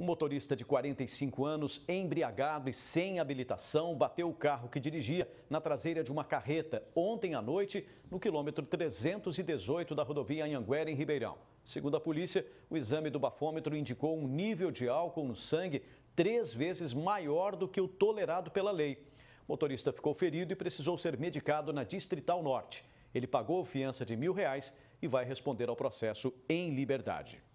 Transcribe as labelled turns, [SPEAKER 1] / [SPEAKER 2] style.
[SPEAKER 1] Um motorista de 45 anos, embriagado e sem habilitação, bateu o carro que dirigia na traseira de uma carreta ontem à noite, no quilômetro 318 da rodovia Anhanguera, em Ribeirão. Segundo a polícia, o exame do bafômetro indicou um nível de álcool no sangue três vezes maior do que o tolerado pela lei. O motorista ficou ferido e precisou ser medicado na Distrital Norte. Ele pagou fiança de mil reais e vai responder ao processo em liberdade.